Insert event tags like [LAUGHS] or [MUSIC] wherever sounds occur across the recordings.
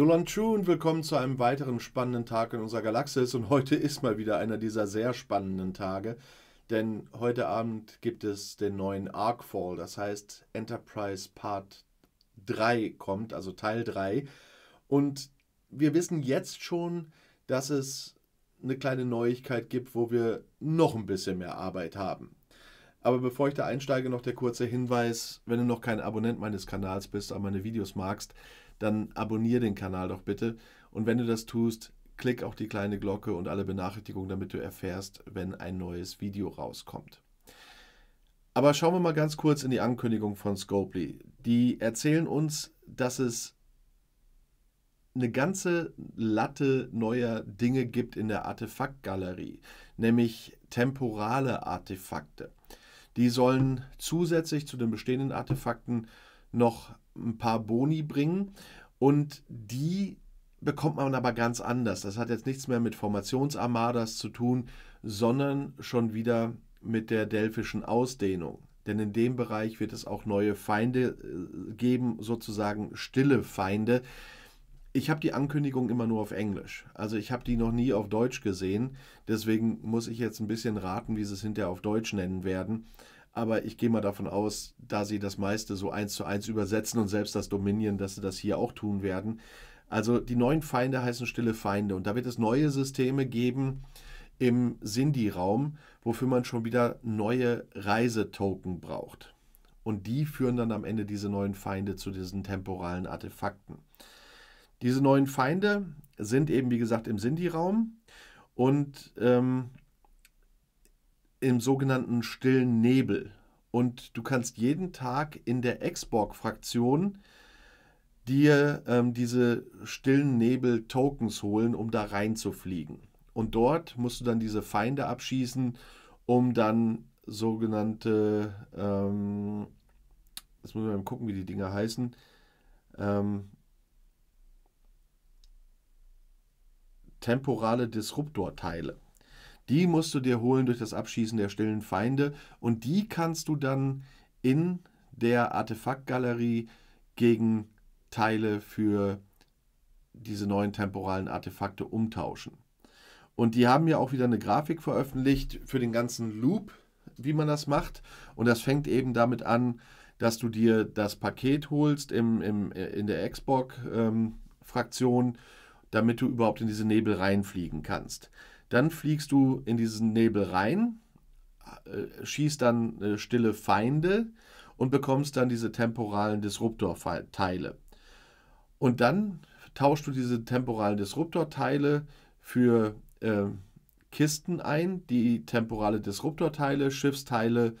Jolan True und willkommen zu einem weiteren spannenden Tag in unserer Galaxis. Und heute ist mal wieder einer dieser sehr spannenden Tage, denn heute Abend gibt es den neuen Arcfall, das heißt Enterprise Part 3 kommt, also Teil 3. Und wir wissen jetzt schon, dass es eine kleine Neuigkeit gibt, wo wir noch ein bisschen mehr Arbeit haben. Aber bevor ich da einsteige, noch der kurze Hinweis, wenn du noch kein Abonnent meines Kanals bist, aber meine Videos magst, dann abonniere den Kanal doch bitte. Und wenn du das tust, klick auch die kleine Glocke und alle Benachrichtigungen, damit du erfährst, wenn ein neues Video rauskommt. Aber schauen wir mal ganz kurz in die Ankündigung von Scopely. Die erzählen uns, dass es eine ganze Latte neuer Dinge gibt in der Artefaktgalerie, nämlich temporale Artefakte. Die sollen zusätzlich zu den bestehenden Artefakten noch ein paar Boni bringen und die bekommt man aber ganz anders. Das hat jetzt nichts mehr mit Formationsarmadas zu tun, sondern schon wieder mit der delphischen Ausdehnung. Denn in dem Bereich wird es auch neue Feinde äh, geben, sozusagen stille Feinde. Ich habe die Ankündigung immer nur auf Englisch. Also ich habe die noch nie auf Deutsch gesehen. Deswegen muss ich jetzt ein bisschen raten, wie sie es hinterher auf Deutsch nennen werden. Aber ich gehe mal davon aus, da sie das meiste so eins zu eins übersetzen und selbst das Dominion, dass sie das hier auch tun werden. Also die neuen Feinde heißen stille Feinde und da wird es neue Systeme geben im sindhi raum wofür man schon wieder neue Reisetoken braucht. Und die führen dann am Ende diese neuen Feinde zu diesen temporalen Artefakten. Diese neuen Feinde sind eben, wie gesagt, im sindhi raum und ähm, im sogenannten stillen Nebel. Und du kannst jeden Tag in der exborg fraktion dir ähm, diese stillen Nebel-Tokens holen, um da reinzufliegen. Und dort musst du dann diese Feinde abschießen, um dann sogenannte, ähm, jetzt muss man mal gucken, wie die Dinger heißen, ähm, temporale Disruptor-Teile die musst du dir holen durch das Abschießen der stillen Feinde und die kannst du dann in der Artefaktgalerie gegen Teile für diese neuen temporalen Artefakte umtauschen. Und die haben ja auch wieder eine Grafik veröffentlicht für den ganzen Loop, wie man das macht. Und das fängt eben damit an, dass du dir das Paket holst im, im, in der Xbox-Fraktion, ähm, damit du überhaupt in diese Nebel reinfliegen kannst. Dann fliegst du in diesen Nebel rein, äh, schießt dann äh, stille Feinde und bekommst dann diese temporalen Disruptor-Teile. Und dann tauschst du diese temporalen Disruptor-Teile für äh, Kisten ein, die temporale Disruptor-Teile, Schiffsteile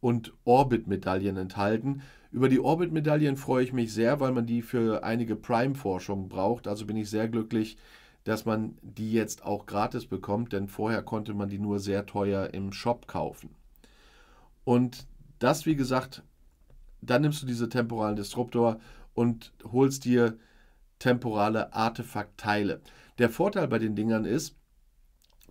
und Orbit-Medaillen enthalten. Über die Orbit-Medaillen freue ich mich sehr, weil man die für einige Prime-Forschung braucht. Also bin ich sehr glücklich, dass man die jetzt auch gratis bekommt, denn vorher konnte man die nur sehr teuer im Shop kaufen. Und das, wie gesagt, dann nimmst du diese temporalen Disruptor und holst dir temporale Artefaktteile. Der Vorteil bei den Dingern ist,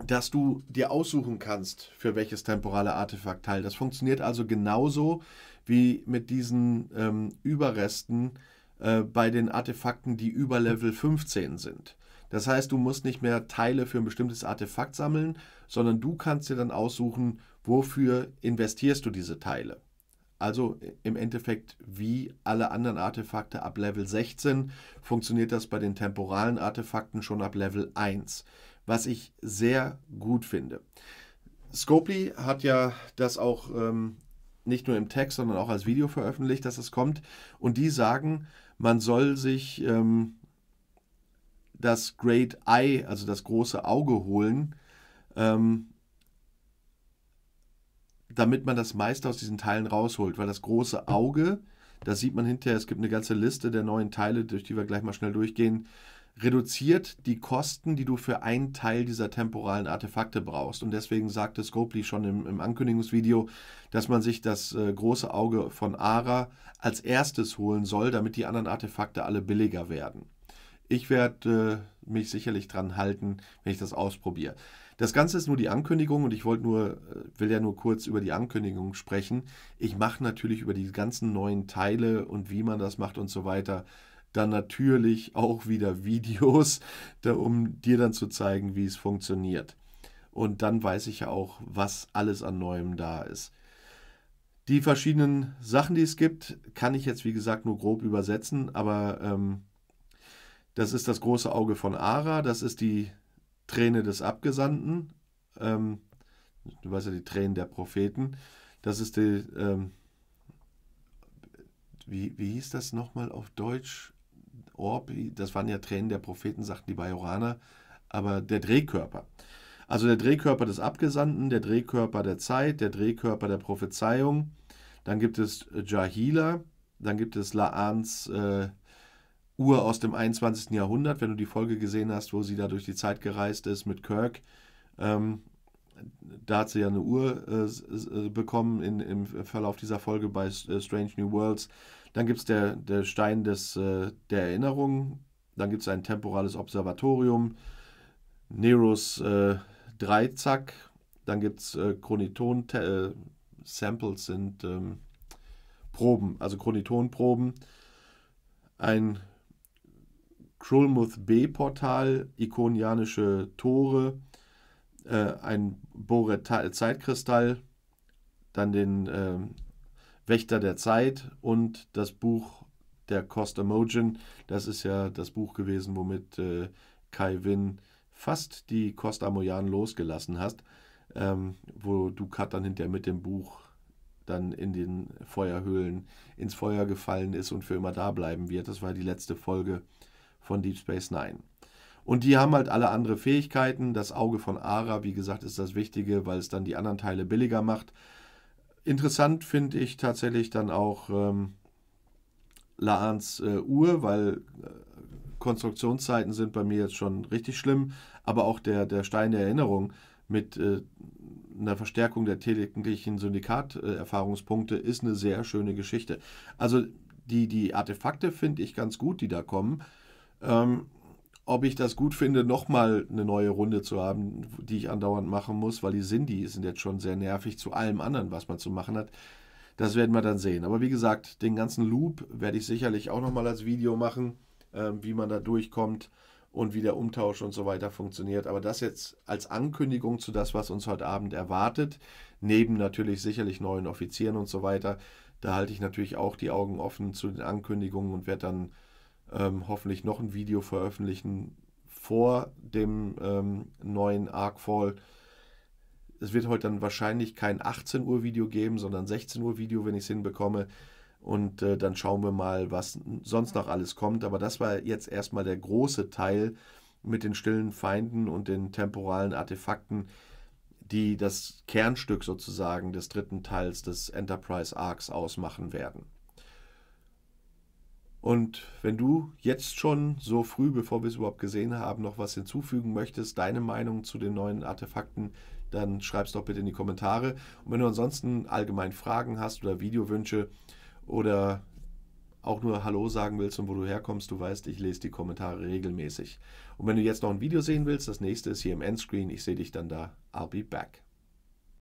dass du dir aussuchen kannst, für welches temporale Artefaktteil. Das funktioniert also genauso wie mit diesen ähm, Überresten äh, bei den Artefakten, die über Level 15 sind. Das heißt, du musst nicht mehr Teile für ein bestimmtes Artefakt sammeln, sondern du kannst dir dann aussuchen, wofür investierst du diese Teile. Also im Endeffekt wie alle anderen Artefakte ab Level 16 funktioniert das bei den temporalen Artefakten schon ab Level 1, was ich sehr gut finde. Scopely hat ja das auch ähm, nicht nur im Text, sondern auch als Video veröffentlicht, dass es kommt. Und die sagen, man soll sich ähm, das Great Eye, also das große Auge holen, ähm, damit man das meiste aus diesen Teilen rausholt. Weil das große Auge, da sieht man hinterher, es gibt eine ganze Liste der neuen Teile, durch die wir gleich mal schnell durchgehen, reduziert die Kosten, die du für einen Teil dieser temporalen Artefakte brauchst. Und deswegen sagte Scopely schon im, im Ankündigungsvideo, dass man sich das äh, große Auge von Ara als erstes holen soll, damit die anderen Artefakte alle billiger werden. Ich werde äh, mich sicherlich dran halten, wenn ich das ausprobiere. Das Ganze ist nur die Ankündigung und ich wollte nur, äh, will ja nur kurz über die Ankündigung sprechen. Ich mache natürlich über die ganzen neuen Teile und wie man das macht und so weiter, dann natürlich auch wieder [LAUGHS] Videos, da, um dir dann zu zeigen, wie es funktioniert. Und dann weiß ich ja auch, was alles an Neuem da ist. Die verschiedenen Sachen, die es gibt, kann ich jetzt wie gesagt nur grob übersetzen, aber ähm, das ist das große Auge von Ara, das ist die Träne des Abgesandten. Ähm, du weißt ja, die Tränen der Propheten. Das ist die, ähm, wie, wie hieß das nochmal auf Deutsch? Orb, das waren ja Tränen der Propheten, sagten die Bajoraner, aber der Drehkörper. Also der Drehkörper des Abgesandten, der Drehkörper der Zeit, der Drehkörper der Prophezeiung. Dann gibt es Jahila, dann gibt es Laans äh, Uhr aus dem 21. Jahrhundert, wenn du die Folge gesehen hast, wo sie da durch die Zeit gereist ist mit Kirk. Ähm, da hat sie ja eine Uhr äh, äh bekommen in, im Verlauf dieser Folge bei äh, Strange New Worlds. Dann gibt es der, der Stein des, äh, der Erinnerung. Dann gibt es ein temporales Observatorium. Neros äh, Dreizack. Dann gibt es äh, Chroniton. Äh, Samples sind ähm, Proben, also Chronitonproben. Ein Krulmuth B-Portal, ikonianische Tore, äh, ein Bore-Zeitkristall, dann den äh, Wächter der Zeit und das Buch der Costamogin. Das ist ja das Buch gewesen, womit äh, Kai Wynn fast die Costamoyan losgelassen hast, ähm, wo du dann hinterher mit dem Buch dann in den Feuerhöhlen ins Feuer gefallen ist und für immer da bleiben wird. Das war die letzte Folge von Deep Space Nine. Und die haben halt alle andere Fähigkeiten. Das Auge von Ara, wie gesagt, ist das Wichtige, weil es dann die anderen Teile billiger macht. Interessant finde ich tatsächlich dann auch ähm, Laans äh, Uhr, weil äh, Konstruktionszeiten sind bei mir jetzt schon richtig schlimm. Aber auch der, der Stein der Erinnerung mit äh, einer Verstärkung der täglichen Syndikat-Erfahrungspunkte ist eine sehr schöne Geschichte. Also die, die Artefakte finde ich ganz gut, die da kommen ähm, ob ich das gut finde, nochmal eine neue Runde zu haben, die ich andauernd machen muss, weil die Sindhi sind jetzt schon sehr nervig zu allem anderen, was man zu machen hat. Das werden wir dann sehen. Aber wie gesagt, den ganzen Loop werde ich sicherlich auch nochmal als Video machen, ähm, wie man da durchkommt und wie der Umtausch und so weiter funktioniert. Aber das jetzt als Ankündigung zu das, was uns heute Abend erwartet, neben natürlich sicherlich neuen Offizieren und so weiter, da halte ich natürlich auch die Augen offen zu den Ankündigungen und werde dann ähm, hoffentlich noch ein Video veröffentlichen vor dem ähm, neuen Arcfall. Es wird heute dann wahrscheinlich kein 18 Uhr Video geben, sondern 16 Uhr Video, wenn ich es hinbekomme. Und äh, dann schauen wir mal, was sonst noch alles kommt. Aber das war jetzt erstmal der große Teil mit den stillen Feinden und den temporalen Artefakten, die das Kernstück sozusagen des dritten Teils des Enterprise Arcs ausmachen werden. Und wenn du jetzt schon so früh, bevor wir es überhaupt gesehen haben, noch was hinzufügen möchtest, deine Meinung zu den neuen Artefakten, dann schreib es doch bitte in die Kommentare. Und wenn du ansonsten allgemein Fragen hast oder Videowünsche oder auch nur Hallo sagen willst und wo du herkommst, du weißt, ich lese die Kommentare regelmäßig. Und wenn du jetzt noch ein Video sehen willst, das nächste ist hier im Endscreen. Ich sehe dich dann da. I'll be back.